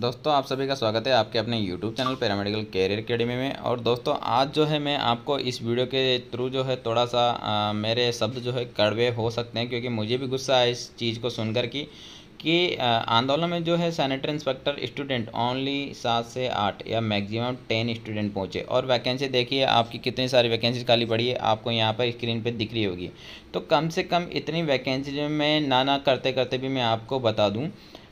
दोस्तों आप सभी का स्वागत है आपके अपने YouTube channel paramedical career academy में और दोस्तों आज जो है मैं आपको इस वीडियो के थ्रू जो है थोड़ा सा आ, मेरे शब्द जो है कड़वे हो सकते हैं क्योंकि मुझे भी गुस्सा है इस चीज़ को सुनकर की कि आंदोलन में जो है सैनिटरी इंस्पेक्टर स्टूडेंट ओनली सात से आठ या मैक्सिमम टेन स्टूडेंट पहुँचे और वैकेंसी देखिए आपकी कितनी सारी वैकेंसी खाली पड़ी है आपको यहाँ पर स्क्रीन पर दिख रही होगी तो कम से कम इतनी वैकेंसी में ना ना करते करते भी मैं आपको बता दूँ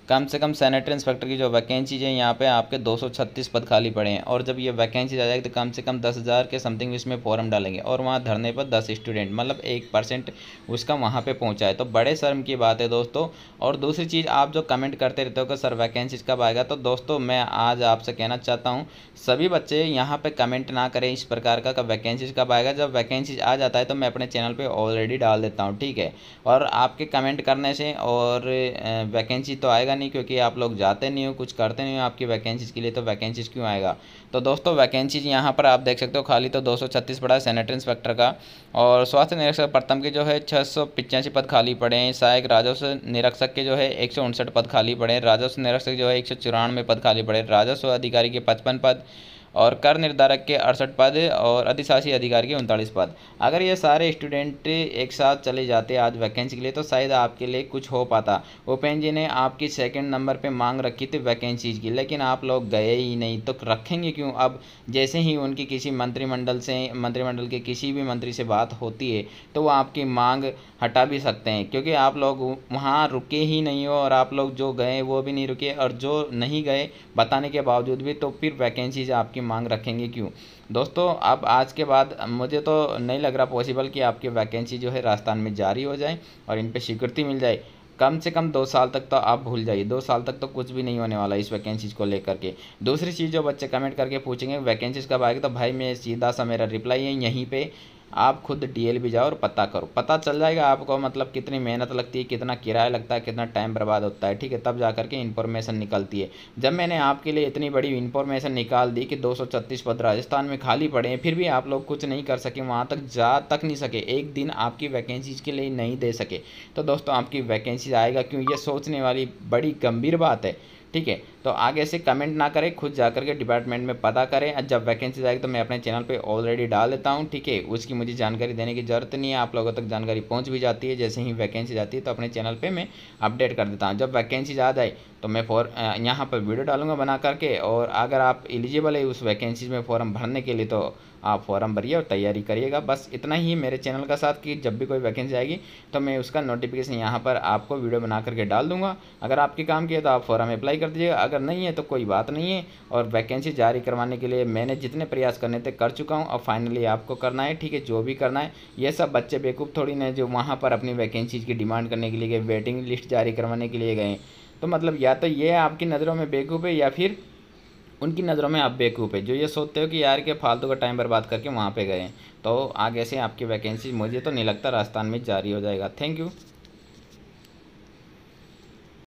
कम से कम सैनिटरी इंस्पेक्टर की जो वैकेंसीज हैं यहाँ पे आपके 236 पद खाली पड़े हैं और जब ये वैकेंसीज आ जाएगी तो कम से कम दस हज़ार के समथिंग इसमें फॉर्म डालेंगे और वहाँ धरने पर दस स्टूडेंट मतलब एक परसेंट उसका वहाँ पे पहुँचा है तो बड़े शर्म की बात है दोस्तों और दूसरी चीज़ आप जो कमेंट करते रहते हो कि सर वैकेंसीज कब आएगा तो दोस्तों मैं आज आपसे कहना चाहता हूँ सभी बच्चे यहाँ पर कमेंट ना करें इस प्रकार का कब वैकेंसीज कब आएगा जब वैकेंसीज आ जाता है तो मैं अपने चैनल पर ऑलरेडी डाल देता हूँ ठीक है और आपके कमेंट करने से और वैकेंसी तो आएगा आएगा नहीं क्योंकि आप लोग जाते नहीं हो कुछ करते नहीं हो आपकी वैकेंसीज के लिए तो वैकेंसीज क्यों आएगा तो दोस्तों वैकेंसीज यहाँ पर आप देख सकते हो खाली तो दो पड़ा है सैनिटरी इंस्पेक्टर का और स्वास्थ्य निरीक्षक प्रथम के जो है छः पद खाली पड़े हैं सहायक राजस्व निरीक्षक के जो है एक पद खाली पड़े हैं राजस्व निरीक्षक जो है एक पद खाली पड़े राजस्व अधिकारी के पचपन पद और कर निर्धारक के अड़सठ पद और अधिशासी अधिकार के उनतालीस पद अगर ये सारे स्टूडेंट एक साथ चले जाते आज वैकेंसी के लिए तो शायद आपके लिए कुछ हो पाता उपेन जी ने आपकी सेकंड नंबर पे मांग रखी थी वैकेंसीज की लेकिन आप लोग गए ही नहीं तो रखेंगे क्यों अब जैसे ही उनकी किसी मंत्रिमंडल से मंत्रिमंडल के किसी भी मंत्री से बात होती है तो वो आपकी मांग हटा भी सकते हैं क्योंकि आप लोग वहाँ रुके ही नहीं हो और आप लोग जो गए वो भी नहीं रुके और जो नहीं गए बताने के बावजूद भी तो फिर वैकेंसीज आपकी मांग रखेंगे क्यों दोस्तों अब आज के बाद मुझे तो नहीं लग रहा पॉसिबल कि आपकी वैकेंसी जो है राजस्थान में जारी हो जाए और इन पर स्वीकृति मिल जाए कम से कम दो साल तक तो आप भूल जाइए दो साल तक तो कुछ भी नहीं होने वाला इस वैकेंसीज को लेकर के दूसरी चीज़ जो बच्चे कमेंट करके पूछेंगे वैकेंसीज कब आएगी तो भाई मैं सीधा सा मेरा रिप्लाई है यहीं पे आप खुद डीएल भी जाओ और पता करो पता चल जाएगा आपको मतलब कितनी मेहनत लगती है कितना किराया लगता है कितना टाइम बर्बाद होता है ठीक है तब जा करके इन्फॉर्मेशन निकलती है जब मैंने आपके लिए इतनी बड़ी इन्फॉर्मेशन निकाल दी कि 236 पद राजस्थान में खाली पड़े हैं फिर भी आप लोग कुछ नहीं कर सके वहाँ तक जा तक नहीं सके एक दिन आपकी वैकेंसीज के लिए नहीं दे सके तो दोस्तों आपकी वैकेंसीज आएगा क्यों ये सोचने वाली बड़ी गंभीर बात है ठीक है तो आगे से कमेंट ना करें खुद जा करके डिपार्टमेंट में पता करें जब वैकेंसी आएगी तो मैं अपने चैनल पे ऑलरेडी डाल देता हूँ ठीक है उसकी मुझे जानकारी देने की ज़रूरत नहीं है आप लोगों तक जानकारी पहुँच भी जाती है जैसे ही वैकेंसी जाती है तो अपने चैनल पर मैं अपडेट कर देता हूँ जब वैकेंसी आ जाए तो मैं फॉर यहाँ पर वीडियो डालूंगा बना करके और अगर आप एलिजिबल है उस वैकेंसी में फॉर्म भरने के लिए तो आप फॉर्म भरिए और तैयारी करिएगा बस इतना ही मेरे चैनल का साथ कि जब भी कोई वैकेंसी आएगी तो मैं उसका नोटिफिकेशन यहाँ पर आपको वीडियो बना करके डाल दूंगा अगर आपके काम किया तो आप फॉर्म अप्लाई अप्लाई कर दीजिएगा अगर नहीं है तो कोई बात नहीं है और वैकेंसी जारी करवाने के लिए मैंने जितने प्रयास करने थे कर चुका हूँ और फाइनली आपको करना है ठीक है जो भी करना है ये सब बच्चे बेकूफ़ थोड़ी ना जो वहाँ पर अपनी वैकेंसीज की डिमांड करने के लिए गए वेटिंग लिस्ट जारी करवाने के लिए गए तो मतलब या तो ये आपकी नज़रों में बेकूफ़ है या फिर उनकी नज़रों में आप बेकूफ़ है जो ये सोचते हो कि यार के फालतू का टाइम बर्बाद करके वहाँ पे गए तो आगे से आपकी वैकेंसी मुझे तो नहीं लगता राजस्थान में जारी हो जाएगा थैंक यू